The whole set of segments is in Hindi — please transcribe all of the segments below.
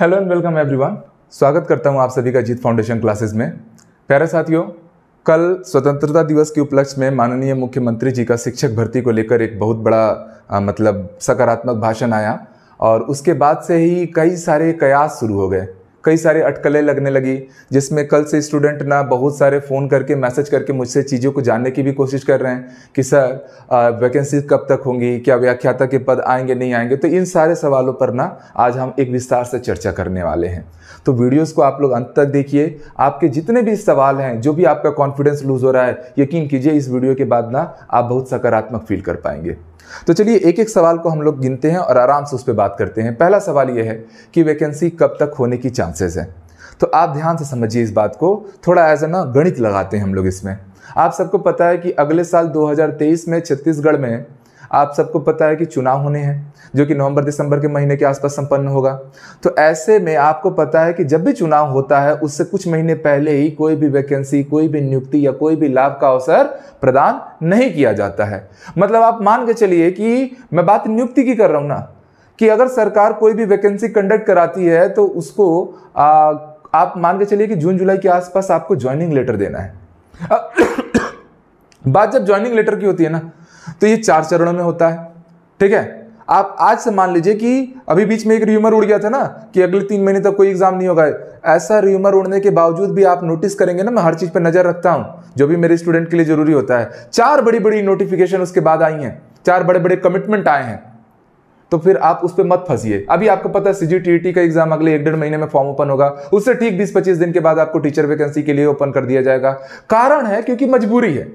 हेलो एंड वेलकम एवरीवन स्वागत करता हूं आप सभी का जीत फाउंडेशन क्लासेस में प्यारे साथियों कल स्वतंत्रता दिवस के उपलक्ष्य में माननीय मुख्यमंत्री जी का शिक्षक भर्ती को लेकर एक बहुत बड़ा आ, मतलब सकारात्मक भाषण आया और उसके बाद से ही कई सारे कयास शुरू हो गए कई सारी अटकलें लगने लगी जिसमें कल से स्टूडेंट ना बहुत सारे फ़ोन करके मैसेज करके मुझसे चीज़ों को जानने की भी कोशिश कर रहे हैं कि सर वैकेंसी कब तक होंगी क्या व्याख्याता के पद आएंगे नहीं आएंगे तो इन सारे सवालों पर ना आज हम एक विस्तार से चर्चा करने वाले हैं तो वीडियोस को आप लोग अंत तक देखिए आपके जितने भी सवाल हैं जो भी आपका कॉन्फिडेंस लूज हो रहा है यकीन कीजिए इस वीडियो के बाद ना आप बहुत सकारात्मक फील कर पाएंगे तो चलिए एक एक सवाल को हम लोग गिनते हैं और आराम से उस पर बात करते हैं पहला सवाल यह है कि वैकेंसी कब तक होने की चांसेस है तो आप ध्यान से समझिए इस बात को थोड़ा एज ए ना गणित लगाते हैं हम लोग इसमें आप सबको पता है कि अगले साल 2023 में छत्तीसगढ़ में आप सबको पता है कि चुनाव होने हैं जो कि नवंबर दिसंबर के महीने के आसपास संपन्न होगा तो ऐसे में आपको पता है कि जब भी चुनाव होता है उससे कुछ महीने पहले ही कोई भी वैकेंसी कोई भी नियुक्ति या कोई भी लाभ का अवसर प्रदान नहीं किया जाता है मतलब आप मान के चलिए कि मैं बात नियुक्ति की कर रहा हूं ना कि अगर सरकार कोई भी वैकेंसी कंडक्ट कराती है तो उसको आ, आप मान के चलिए कि जून जुलाई के आसपास आपको ज्वाइनिंग लेटर देना है बात जब ज्वाइनिंग लेटर की होती है ना तो ये चार चरणों में होता है ठीक है आप आज से मान लीजिए कि अभी बीच में एक र्यूमर उड़ गया था ना कि अगले तीन महीने तक कोई एग्जाम नहीं होगा ऐसा र्यूमर उड़ने के बावजूद भी आप नोटिस करेंगे ना मैं हर चीज पर नजर रखता हूं जो भी मेरे स्टूडेंट के लिए जरूरी होता है चार बड़ी बड़ी नोटिफिकेशन उसके बाद आई हैं चार बड़े बड़े कमिटमेंट आए हैं तो फिर आप उस पर मत फंसिए अभी आपको पता है सीजी e का एग्जाम अगले एक डेढ़ महीने में फॉर्म ओपन होगा उससे ठीक बीस पच्चीस दिन के बाद आपको टीचर वैकेंसी के लिए ओपन कर दिया जाएगा कारण है क्योंकि मजबूरी है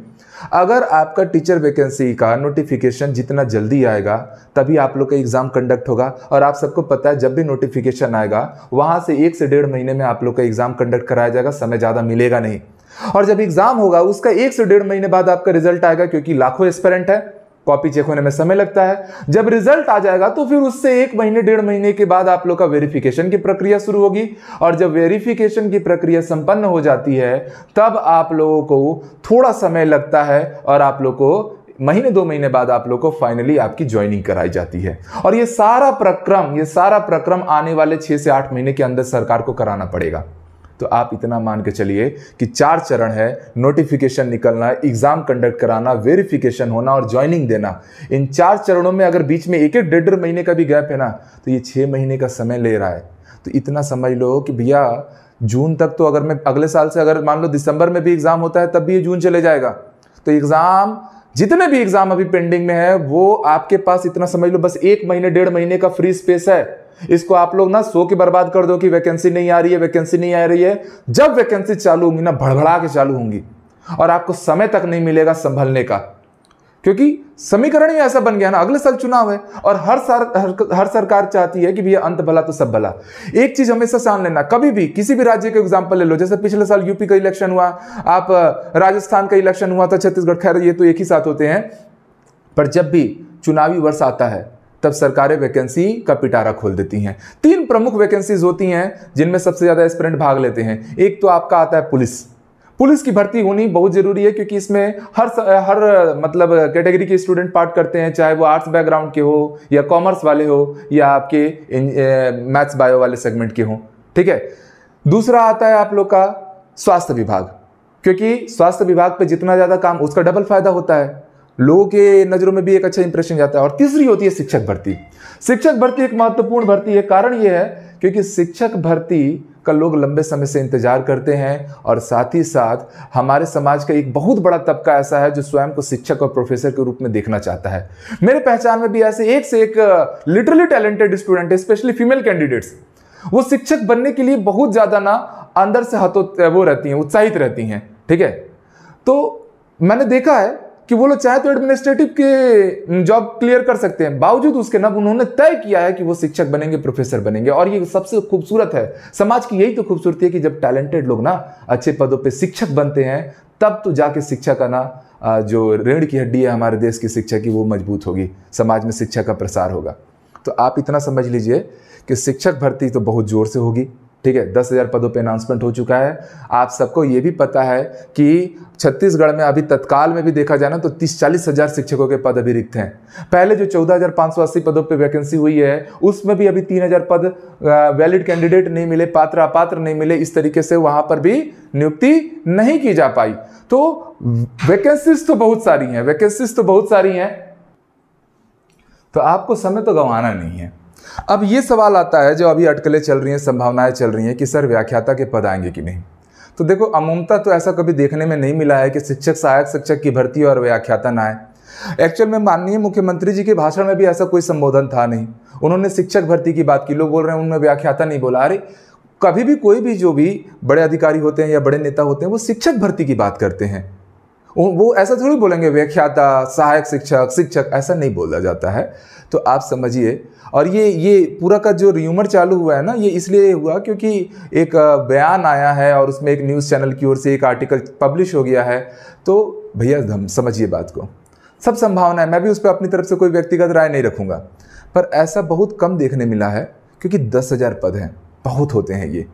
अगर आपका टीचर वैकेंसी का नोटिफिकेशन जितना जल्दी आएगा तभी आप लोग का एग्ज़ाम कंडक्ट होगा और आप सबको पता है जब भी नोटिफिकेशन आएगा वहां से एक से डेढ़ महीने में आप लोग का एग्ज़ाम कंडक्ट कराया जाएगा समय ज़्यादा मिलेगा नहीं और जब एग्ज़ाम होगा उसका एक से डेढ़ महीने बाद आपका रिजल्ट आएगा क्योंकि लाखों एस्पेरेंट है कॉपी चेक होने में समय लगता है जब रिजल्ट आ जाएगा तो फिर उससे एक महीने डेढ़ महीने के बाद आप लोग का वेरिफिकेशन की प्रक्रिया शुरू होगी और जब वेरिफिकेशन की प्रक्रिया संपन्न हो जाती है तब आप लोगों को थोड़ा समय लगता है और आप लोग को महीने दो महीने बाद आप लोग को फाइनली आपकी ज्वाइनिंग कराई जाती है और ये सारा प्रक्रम ये सारा प्रक्रम आने वाले छः से आठ महीने के अंदर सरकार को कराना पड़ेगा तो आप इतना मान के चलिए कि चार चरण है नोटिफिकेशन निकलना एग्जाम कंडक्ट कराना वेरिफिकेशन होना और ज्वाइनिंग देना इन चार चरणों में अगर बीच में एक एक डेढ़ डेढ़ महीने का भी गैप है ना तो ये छः महीने का समय ले रहा है तो इतना समझ लो कि भैया जून तक तो अगर मैं अगले साल से अगर मान लो दिसंबर में भी एग्ज़ाम होता है तब भी ये जून चले जाएगा तो एग्ज़ाम जितने भी एग्ज़ाम अभी पेंडिंग में है वो आपके पास इतना समझ लो बस एक महीने डेढ़ महीने का फ्री स्पेस है इसको आप लोग ना सो के बर्बाद कर दो कि वैकेंसी नहीं आ रही है वैकेंसी नहीं आ रही है जब वैकेंसी चालू होंगी ना भड़बड़ा के चालू होंगी और आपको समय तक नहीं मिलेगा संभलने का क्योंकि समीकरण ही ऐसा बन गया ना अगले साल चुनाव है और हर सर हर, हर सरकार चाहती है कि भैया अंत भला तो सब भला एक चीज हमेशा सान लेना कभी भी किसी भी राज्य के एग्जाम्पल ले लो जैसे पिछले साल यूपी का इलेक्शन हुआ आप राजस्थान का इलेक्शन हुआ था छत्तीसगढ़ खैर ये तो एक ही साथ होते हैं पर जब भी चुनावी वर्ष आता है तब सरकारें वैकेंसी का पिटारा खोल देती हैं तीन प्रमुख वैकेंसीज होती हैं जिनमें सबसे ज़्यादा स्प्रेंट भाग लेते हैं एक तो आपका आता है पुलिस पुलिस की भर्ती होनी बहुत जरूरी है क्योंकि इसमें हर हर मतलब कैटेगरी के स्टूडेंट पार्ट करते हैं चाहे वो आर्ट्स बैकग्राउंड के हो या कॉमर्स वाले हो या आपके मैथ्स बायो वाले सेगमेंट के हो ठीक है दूसरा आता है आप लोग का स्वास्थ्य विभाग क्योंकि स्वास्थ्य विभाग पे जितना ज़्यादा काम उसका डबल फायदा होता है लोगों के नज़रों में भी एक अच्छा इंप्रेशन जाता है और तीसरी होती है शिक्षक भर्ती शिक्षक भर्ती एक महत्वपूर्ण भर्ती है कारण यह है क्योंकि शिक्षक भर्ती का लोग लंबे समय से इंतजार करते हैं और साथ ही साथ हमारे समाज का एक बहुत बड़ा तबका ऐसा है जो स्वयं को शिक्षक और प्रोफेसर के रूप में देखना चाहता है मेरे पहचान में भी ऐसे एक से एक लिटरली टैलेंटेड स्टूडेंट है स्पेशली फीमेल कैंडिडेट्स वो शिक्षक बनने के लिए बहुत ज़्यादा ना अंदर से हतो वो रहती हैं उत्साहित रहती हैं ठीक है तो मैंने देखा है कि वो लोग चाहे तो एडमिनिस्ट्रेटिव के जॉब हम्म, क्लियर कर सकते हैं बावजूद उसके ना उन्होंने तय किया है कि वो शिक्षक बनेंगे प्रोफेसर बनेंगे और ये सबसे खूबसूरत है समाज की यही तो खूबसूरती है कि जब टैलेंटेड लोग ना अच्छे पदों पे शिक्षक बनते हैं तब तो जाके शिक्षा का ना जो रीढ़ की हड्डी है हमारे देश की शिक्षा की वो मजबूत होगी समाज में शिक्षा का प्रसार होगा तो आप इतना समझ लीजिए कि शिक्षक भर्ती तो बहुत ज़ोर से होगी ठीक है दस हज़ार पदों पे अनाउंसमेंट हो चुका है आप सबको ये भी पता है कि छत्तीसगढ़ में अभी तत्काल में भी देखा जाए ना तो तीस चालीस हज़ार शिक्षकों के पद अभी रिक्त हैं पहले जो चौदह हज़ार पाँच सौ अस्सी पदों पे वैकेंसी हुई है उसमें भी अभी तीन हज़ार पद वैलिड कैंडिडेट नहीं मिले पात्र अपात्र नहीं मिले इस तरीके से वहाँ पर भी नियुक्ति नहीं की जा पाई तो वैकेंसीज तो बहुत सारी हैं वैकेंसीज तो बहुत सारी हैं तो आपको समय तो गंवाना नहीं है अब ये सवाल आता है जो अभी अटकलें चल रही हैं संभावनाएं चल रही हैं कि सर व्याख्याता के पद आएंगे कि नहीं तो देखो अमूमता तो ऐसा कभी देखने में नहीं मिला है कि शिक्षक सहायक शिक्षक की भर्ती और व्याख्याता ना आए एक्चुअल में माननीय मुख्यमंत्री जी के भाषण में भी ऐसा कोई संबोधन था नहीं उन्होंने शिक्षक भर्ती की बात की लोग बोल रहे हैं उनमें व्याख्याता नहीं बोला अरे कभी भी कोई भी जो भी बड़े अधिकारी होते हैं या बड़े नेता होते हैं वो शिक्षक भर्ती की बात करते हैं वो ऐसा थोड़ी बोलेंगे व्याख्याता सहायक शिक्षक शिक्षक ऐसा नहीं बोला जाता है तो आप समझिए और ये ये पूरा का जो र्यूमर चालू हुआ है ना ये इसलिए हुआ क्योंकि एक बयान आया है और उसमें एक न्यूज़ चैनल की ओर से एक आर्टिकल पब्लिश हो गया है तो भैया हम समझिए बात को सब संभावना है मैं भी उस पर अपनी तरफ से कोई व्यक्तिगत राय नहीं रखूँगा पर ऐसा बहुत कम देखने मिला है क्योंकि दस हज़ार पद हैं बहुत होते हैं ये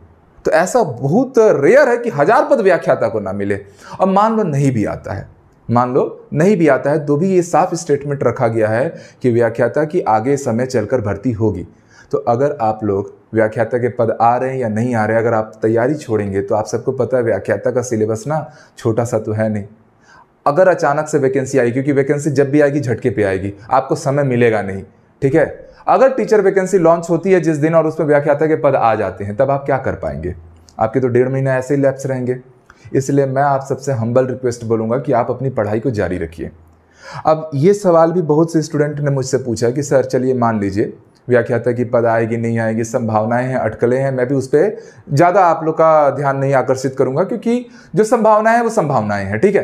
तो ऐसा बहुत रेयर है कि हज़ार पद व्याख्याता को ना मिले और मान लो नहीं भी आता है मान लो नहीं भी आता है तो भी ये साफ स्टेटमेंट रखा गया है कि व्याख्याता की आगे समय चलकर भर्ती होगी तो अगर आप लोग व्याख्याता के पद आ रहे हैं या नहीं आ रहे अगर आप तैयारी छोड़ेंगे तो आप सबको पता है व्याख्याता का सिलेबस ना छोटा सा तो है नहीं अगर अचानक से वैकेंसी आएगी क्योंकि वैकेंसी जब भी आएगी झटके पे आएगी आपको समय मिलेगा नहीं ठीक है अगर टीचर वैकेंसी लॉन्च होती है जिस दिन और उसमें व्याख्याता के पद आ जाते हैं तब आप क्या कर पाएंगे आपके तो डेढ़ महीना ऐसे ही लैप्स रहेंगे इसलिए मैं आप सबसे हम्बल रिक्वेस्ट बोलूँगा कि आप अपनी पढ़ाई को जारी रखिए अब ये सवाल भी बहुत से स्टूडेंट ने मुझसे पूछा कि सर चलिए मान लीजिए व्याख्याता की पद आएगी नहीं आएगी संभावनाएं हैं अटकलें हैं मैं भी उस पर ज़्यादा आप लोग का ध्यान नहीं आकर्षित करूंगा क्योंकि जो संभावनाएं हैं वो संभावनाएं हैं ठीक है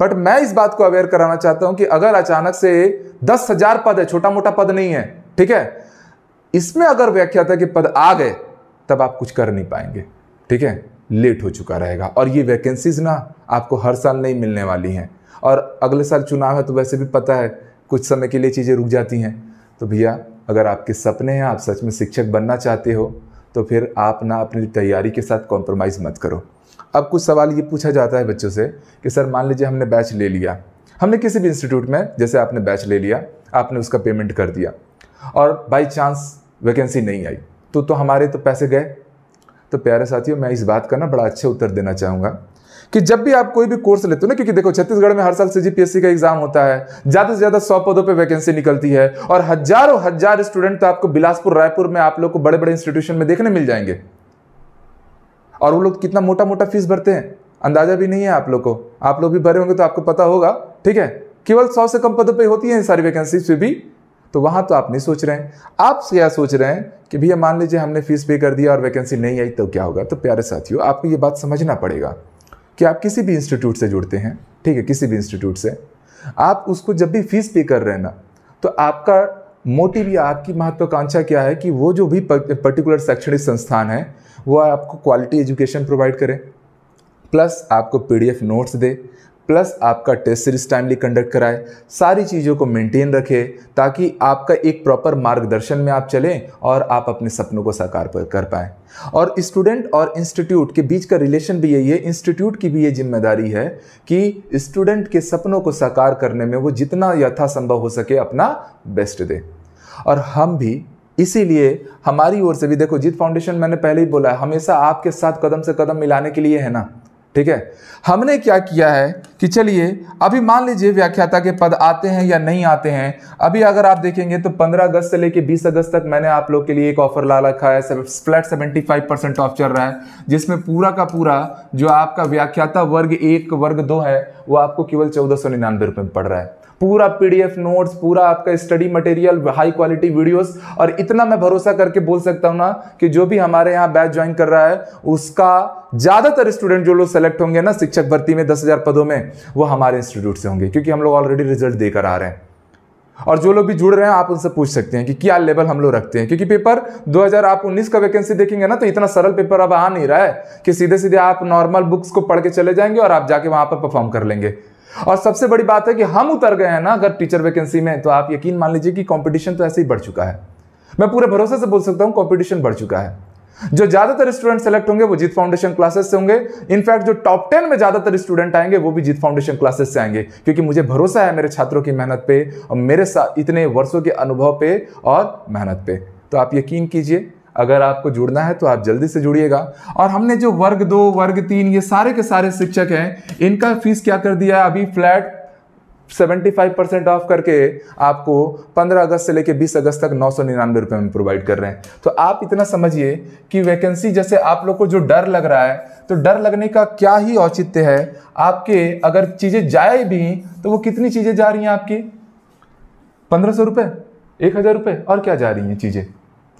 बट मैं इस बात को अवेयर कराना चाहता हूं कि अगर अचानक से दस हजार पद है छोटा मोटा पद नहीं है ठीक है इसमें अगर व्याख्याता के पद आ गए तब आप कुछ कर नहीं पाएंगे ठीक है लेट हो चुका रहेगा और ये वैकेंसीज ना आपको हर साल नहीं मिलने वाली हैं और अगले साल चुनाव है तो वैसे भी पता है कुछ समय के लिए चीज़ें रुक जाती हैं तो भैया अगर आपके सपने हैं आप सच में शिक्षक बनना चाहते हो तो फिर आप ना अपनी तैयारी के साथ कॉम्प्रोमाइज़ मत करो अब कुछ सवाल ये पूछा जाता है बच्चों से कि सर मान लीजिए हमने बैच ले लिया हमने किसी भी इंस्टीट्यूट में जैसे आपने बैच ले लिया आपने उसका पेमेंट कर दिया और बाई चांस वैकेंसी नहीं आई तो तो हमारे तो पैसे गए तो प्यारे साथियों मैं इस बात का ना बड़ा अच्छे उत्तर देना चाहूँगा कि जब भी आप कोई भी कोर्स लेते हो ना क्योंकि देखो छत्तीसगढ़ में हर साल सीजीपीएससी का एग्जाम होता है ज्यादा से ज्यादा सौ पदों पे वैकेंसी निकलती है और हजारों हजार स्टूडेंट तो आपको बिलासपुर रायपुर में आप लोग को बड़े बड़े इंस्टीट्यूशन में देखने मिल जाएंगे और वो लोग कितना मोटा मोटा फीस भरते हैं अंदाजा भी नहीं है आप लोग को आप लोग भी भरे होंगे तो आपको पता होगा ठीक है केवल सौ से कम पदों पर होती है सारी वैकेंसी भी तो वहाँ तो आप नहीं सोच रहे हैं आप क्या सोच रहे हैं कि भैया मान लीजिए हमने फीस पे कर दिया और वैकेंसी नहीं आई तो क्या होगा तो प्यारे साथियों आपको ये बात समझना पड़ेगा कि आप किसी भी इंस्टीट्यूट से जुड़ते हैं ठीक है किसी भी इंस्टीट्यूट से आप उसको जब भी फीस पे कर रहे हैं ना तो आपका मोटिव या आपकी महत्वाकांक्षा क्या है कि वो जो भी पर्टिकुलर शैक्षणिक संस्थान है वो आपको क्वालिटी एजुकेशन प्रोवाइड करें प्लस आपको पीडीएफ नोट्स दे प्लस आपका टेस्ट सीरीज टाइमली कंडक्ट कराए सारी चीज़ों को मेंटेन रखें ताकि आपका एक प्रॉपर मार्गदर्शन में आप चलें और आप अपने सपनों को साकार कर पाएँ और स्टूडेंट और इंस्टीट्यूट के बीच का रिलेशन भी यही है इंस्टीट्यूट की भी ये जिम्मेदारी है कि स्टूडेंट के सपनों को साकार करने में वो जितना यथासंभव हो सके अपना बेस्ट दे और हम भी इसीलिए हमारी ओर से भी देखो जीत फाउंडेशन मैंने पहले ही बोला है हमेशा आपके साथ कदम से कदम मिलाने के लिए है ना ठीक है हमने क्या किया है कि चलिए अभी मान लीजिए व्याख्याता के पद आते हैं या नहीं आते हैं अभी अगर आप देखेंगे तो 15 अगस्त से लेकर 20 अगस्त तक मैंने आप लोग के लिए एक ऑफर ला रखा है फ्लैट 75 परसेंट ऑफ चल रहा है जिसमें पूरा का पूरा जो आपका व्याख्याता वर्ग एक वर्ग दो है वो आपको केवल चौदह सौ निन्यानवे रुपए में पड़ रहा है पूरा पीडीएफ नोट्स पूरा आपका study material high quality videos और इतना मैं भरोसा करके बोल सकता हूं ना कि जो भी हमारे यहां बैच ज्वाइन कर रहा है उसका ज़्यादातर स्टूडेंट जो लोग सेलेक्ट होंगे ना शिक्षक भर्ती में दस हजार पदों में वो हमारे इंस्टीट्यूट से होंगे क्योंकि हम लोग ऑलरेडी रिजल्ट देकर आ रहे हैं और जो लोग भी जुड़ रहे हैं आप उनसे पूछ सकते हैं कि क्या लेवल हम लोग रखते हैं क्योंकि पेपर हजार आप उन्नीस का वैकेंसी देखेंगे ना तो इतना सरल पेपर अब आ नहीं रहा है कि सीधे सीधे आप नॉर्मल बुक्स को पढ़ के चले जाएंगे और आप जाके वहां पर परफॉर्म कर लेंगे और सबसे बड़ी बात है कि हम उतर गए हैं ना अगर टीचर वैकेंसी में तो आप यकीन मान लीजिए कि कंपटीशन तो ऐसे ही बढ़ चुका है मैं पूरे भरोसे से बोल सकता हूं कंपटीशन बढ़ चुका है जो ज्यादातर स्टूडेंट सेलेक्ट होंगे वो जीत फाउंडेशन क्लासेस से होंगे इनफैक्ट जो टॉप टेन में ज्यादातर स्टूडेंट आएंगे वो भी जीत फाउंडेशन क्लासेस से आएंगे क्योंकि मुझे भरोसा है मेरे छात्रों की मेहनत पे और मेरे साथ इतने वर्षों के अनुभव पे और मेहनत पे तो आप यकीन कीजिए अगर आपको जुड़ना है तो आप जल्दी से जुड़िएगा और हमने जो वर्ग दो वर्ग तीन ये सारे के सारे शिक्षक हैं इनका फीस क्या कर दिया है अभी फ्लैट 75 परसेंट ऑफ करके आपको 15 अगस्त से लेकर 20 अगस्त तक नौ सौ निन्यानवे रुपये में प्रोवाइड कर रहे हैं तो आप इतना समझिए कि वैकेंसी जैसे आप लोग को जो डर लग रहा है तो डर लगने का क्या ही औचित्य है आपके अगर चीज़ें जाए भी तो वो कितनी चीज़ें जा रही हैं आपकी पंद्रह सौ रुपये एक हज़ार रुपये और क्या जा रही हैं चीज़ें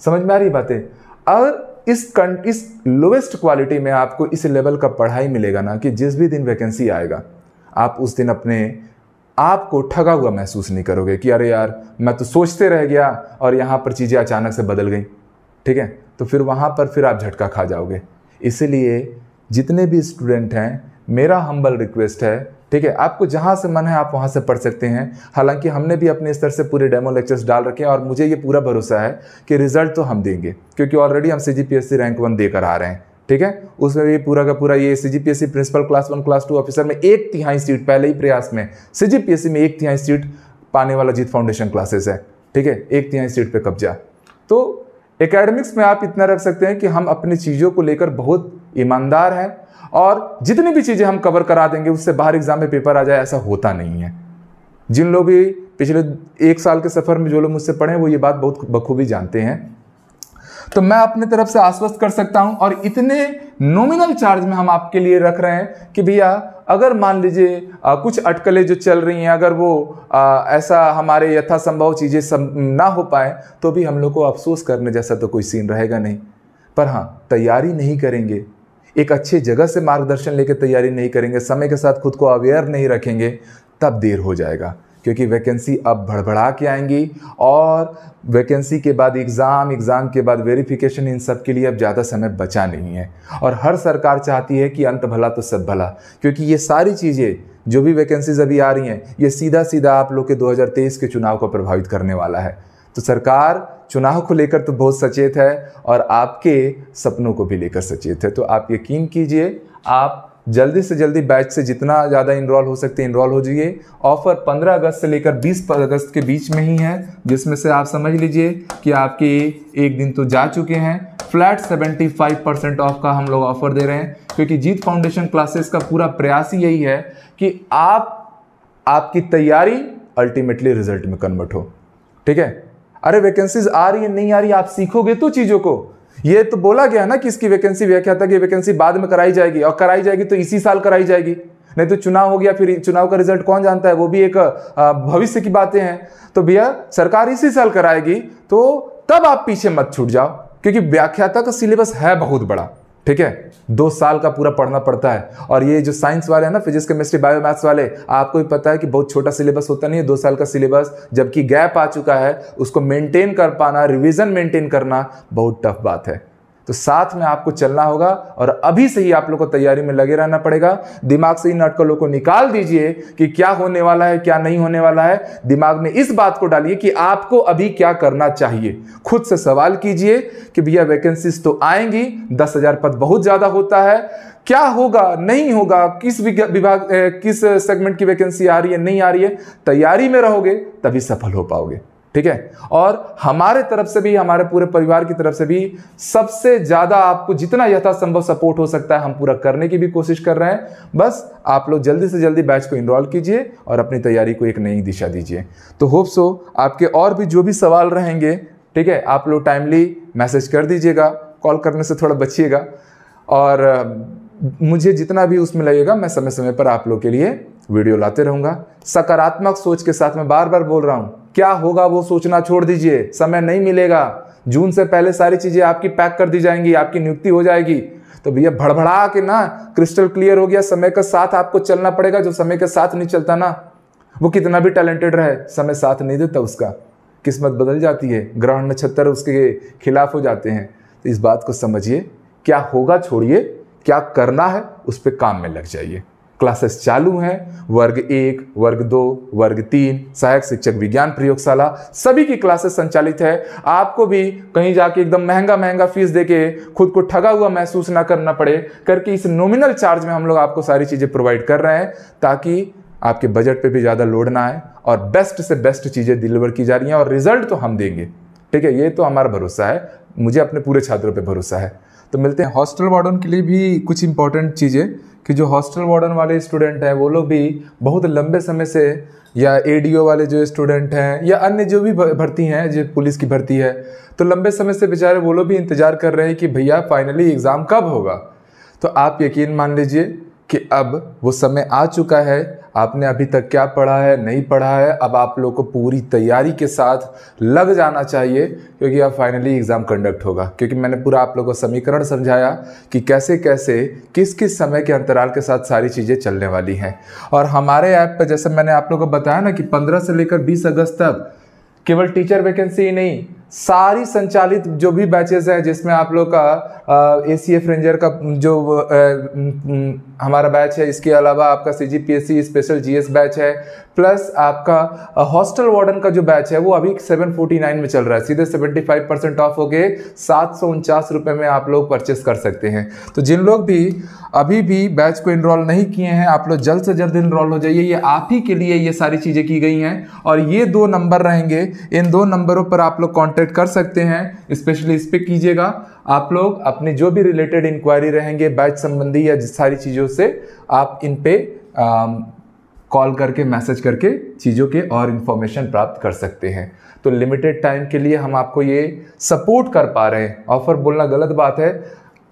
समझ में आ रही बातें और इस कं इस लोवेस्ट क्वालिटी में आपको इस लेवल का पढ़ाई मिलेगा ना कि जिस भी दिन वैकेंसी आएगा आप उस दिन अपने आप को ठगा हुआ महसूस नहीं करोगे कि अरे यार मैं तो सोचते रह गया और यहाँ पर चीज़ें अचानक से बदल गई ठीक है तो फिर वहाँ पर फिर आप झटका खा जाओगे इसलिए जितने भी स्टूडेंट हैं मेरा हम्बल रिक्वेस्ट है ठीक है आपको जहाँ से मन है आप वहाँ से पढ़ सकते हैं हालांकि हमने भी अपने स्तर से पूरे डेमो लेक्चर्स डाल रखे हैं और मुझे ये पूरा भरोसा है कि रिजल्ट तो हम देंगे क्योंकि ऑलरेडी हम सी रैंक वन देकर आ रहे हैं ठीक है उसमें भी पूरा का पूरा ये सी principal class one class two officer में एक तिहाई सीट पहले ही प्रयास में सी में एक तिहाई सीट पाने वाला जीत फाउंडेशन क्लासेस है ठीक है एक तिहाई सीट पर कब्जा तो एकेडमिक्स में आप इतना रख सकते हैं कि हम अपनी चीज़ों को लेकर बहुत ईमानदार हैं और जितनी भी चीज़ें हम कवर करा देंगे उससे बाहर एग्ज़ाम में पेपर आ जाए ऐसा होता नहीं है जिन लोग भी पिछले एक साल के सफ़र में जो लोग मुझसे पढ़े वो ये बात बहुत बखूबी जानते हैं तो मैं अपने तरफ से आश्वस्त कर सकता हूं और इतने नॉमिनल चार्ज में हम आपके लिए रख रहे हैं कि भैया अगर मान लीजिए कुछ अटकलें जो चल रही हैं अगर वो आ, ऐसा हमारे यथासंभव चीज़ें सम ना हो पाए तो भी हम लोग को अफसोस करने जैसा तो कोई सीन रहेगा नहीं पर हाँ तैयारी नहीं करेंगे एक अच्छी जगह से मार्गदर्शन लेकर तैयारी नहीं करेंगे समय के साथ खुद को अवेयर नहीं रखेंगे तब देर हो जाएगा क्योंकि वैकेंसी अब भड़बड़ा के आएंगी और वैकेंसी के बाद एग्ज़ाम एग्ज़ाम के बाद वेरिफिकेशन इन सब के लिए अब ज़्यादा समय बचा नहीं है और हर सरकार चाहती है कि अंत भला तो सब भला क्योंकि ये सारी चीज़ें जो भी वैकेंसीज अभी आ रही हैं ये सीधा सीधा आप लोग के 2023 के चुनाव को प्रभावित करने वाला है तो सरकार चुनाव को लेकर तो बहुत सचेत है और आपके सपनों को भी लेकर सचेत है तो आप यकीन कीजिए आप जल्दी से जल्दी बैच से जितना ज़्यादा इनरोल हो सकते हैं इनरोल हो जाइए ऑफ़र 15 अगस्त से लेकर 20 अगस्त के बीच में ही है जिसमें से आप समझ लीजिए कि आपके एक दिन तो जा चुके हैं फ्लैट 75 परसेंट ऑफ का हम लोग ऑफ़र दे रहे हैं क्योंकि जीत फाउंडेशन क्लासेस का पूरा प्रयास ही यही है कि आप आपकी तैयारी अल्टीमेटली रिजल्ट में कन्वर्ट हो ठीक है अरे वैकेंसीज आ रही है नहीं आ रही आप सीखोगे तो चीज़ों को ये तो बोला गया ना कि इसकी वैकेंसी व्याख्या था कि वैकेंसी बाद में कराई जाएगी और कराई जाएगी तो इसी साल कराई जाएगी नहीं तो चुनाव हो गया फिर चुनाव का रिजल्ट कौन जानता है वो भी एक भविष्य की बातें हैं तो भैया सरकार इसी साल कराएगी तो तब आप पीछे मत छूट जाओ क्योंकि व्याख्याता का सिलेबस है बहुत बड़ा ठीक है दो साल का पूरा पढ़ना पड़ता है और ये जो साइंस वाले हैं ना फिजिक्स केमिस्ट्री बायो मैथ्स वाले आपको भी पता है कि बहुत छोटा सिलेबस होता नहीं है दो साल का सिलेबस जबकि गैप आ चुका है उसको मेंटेन कर पाना रिविजन मेंटेन करना बहुत टफ बात है तो साथ में आपको चलना होगा और अभी से ही आप लोग को तैयारी में लगे रहना पड़ेगा दिमाग से इन अटकलों को निकाल दीजिए कि क्या होने वाला है क्या नहीं होने वाला है दिमाग में इस बात को डालिए कि आपको अभी क्या करना चाहिए खुद से सवाल कीजिए कि भैया वैकेंसीज तो आएंगी दस हज़ार पद बहुत ज़्यादा होता है क्या होगा नहीं होगा किस विभाग किस सेगमेंट की वैकेंसी आ रही है नहीं आ रही है तैयारी में रहोगे तभी सफल हो पाओगे ठीक है और हमारे तरफ से भी हमारे पूरे परिवार की तरफ से भी सबसे ज़्यादा आपको जितना यथासंभव सपोर्ट हो सकता है हम पूरा करने की भी कोशिश कर रहे हैं बस आप लोग जल्दी से जल्दी बैच को इनरोल कीजिए और अपनी तैयारी को एक नई दिशा दीजिए तो होप सो आपके और भी जो भी सवाल रहेंगे ठीक है आप लोग टाइमली मैसेज कर दीजिएगा कॉल करने से थोड़ा बचिएगा और मुझे जितना भी उसमें लगेगा मैं समय समय पर आप लोग के लिए वीडियो लाते रहूंगा सकारात्मक सोच के साथ मैं बार बार बोल रहा हूँ क्या होगा वो सोचना छोड़ दीजिए समय नहीं मिलेगा जून से पहले सारी चीज़ें आपकी पैक कर दी जाएंगी आपकी नियुक्ति हो जाएगी तो भैया भड़बड़ा के ना क्रिस्टल क्लियर हो गया समय के साथ आपको चलना पड़ेगा जो समय के साथ नहीं चलता ना वो कितना भी टैलेंटेड रहे समय साथ नहीं देता उसका किस्मत बदल जाती है ग्रहण नक्षत्र उसके खिलाफ हो जाते हैं तो इस बात को समझिए क्या होगा छोड़िए क्या करना है उस पर काम में लग जाइए क्लासेस चालू हैं वर्ग एक वर्ग दो वर्ग तीन सहायक शिक्षक विज्ञान प्रयोगशाला सभी की क्लासेस संचालित है आपको भी कहीं जाके एकदम महंगा महंगा फीस देके खुद को ठगा हुआ महसूस ना करना पड़े करके इस नॉमिनल चार्ज में हम लोग आपको सारी चीज़ें प्रोवाइड कर रहे हैं ताकि आपके बजट पे भी ज़्यादा लोड ना आए और बेस्ट से बेस्ट चीज़ें डिलीवर की जा रही हैं और रिजल्ट तो हम देंगे ठीक है ये तो हमारा भरोसा है मुझे अपने पूरे छात्रों पर भरोसा है तो मिलते हैं हॉस्टल वार्डन के लिए भी कुछ इंपॉर्टेंट चीज़ें कि जो हॉस्टल वार्डन वाले स्टूडेंट हैं वो लोग भी बहुत लंबे समय से या ए वाले जो स्टूडेंट हैं या अन्य जो भी भर्ती हैं जो पुलिस की भर्ती है तो लंबे समय से बेचारे वो लोग भी इंतज़ार कर रहे हैं कि भैया फाइनली एग्ज़ाम कब होगा तो आप यकीन मान लीजिए कि अब वो समय आ चुका है आपने अभी तक क्या पढ़ा है नहीं पढ़ा है अब आप लोग को पूरी तैयारी के साथ लग जाना चाहिए क्योंकि अब फाइनली एग्ज़ाम कंडक्ट होगा क्योंकि मैंने पूरा आप लोग को समीकरण समझाया कि कैसे कैसे किस किस समय के अंतराल के साथ सारी चीज़ें चलने वाली हैं और हमारे ऐप पर जैसे मैंने आप लोग को बताया ना कि पंद्रह से लेकर बीस अगस्त तक केवल टीचर वैकेंसी ही नहीं सारी संचालित जो भी बैचेस है जिसमें आप लोग का ए सी एफ रेंजर का जो आ, हमारा बैच है इसके अलावा आपका C G P S C special G S batch है प्लस आपका हॉस्टल वार्डन का जो बैच है वो अभी सेवन फोर्टी नाइन में चल रहा है सीधे सेवेंटी फाइव परसेंट ऑफ हो गए सात सौ उनचास रुपये में आप लोग परचेस कर सकते हैं तो जिन लोग भी अभी भी बैच को इनरोल नहीं किए हैं आप लोग जल्द से जल्द इनरोल हो जाइए ये आप ही के लिए ये सारी चीज़ें की गई हैं और ये दो नंबर रहेंगे इन दो नंबरों पर आप लोग कॉन्टैक्ट कॉन्सल्ट कर सकते हैं स्पेशली इस पर कीजिएगा आप लोग अपने जो भी रिलेटेड इंक्वायरी रहेंगे बैच संबंधी या सारी चीज़ों से आप इन पे कॉल करके मैसेज करके चीज़ों के और इन्फॉर्मेशन प्राप्त कर सकते हैं तो लिमिटेड टाइम के लिए हम आपको ये सपोर्ट कर पा रहे हैं ऑफर बोलना गलत बात है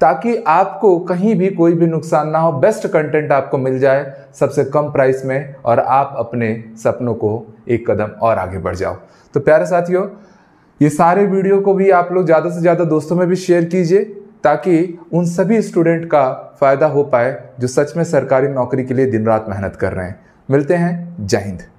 ताकि आपको कहीं भी कोई भी नुकसान ना हो बेस्ट कंटेंट आपको मिल जाए सबसे कम प्राइस में और आप अपने सपनों को एक कदम और आगे बढ़ जाओ तो प्यारे साथियों ये सारे वीडियो को भी आप लोग ज़्यादा से ज़्यादा दोस्तों में भी शेयर कीजिए ताकि उन सभी स्टूडेंट का फ़ायदा हो पाए जो सच में सरकारी नौकरी के लिए दिन रात मेहनत कर रहे हैं मिलते हैं जय हिंद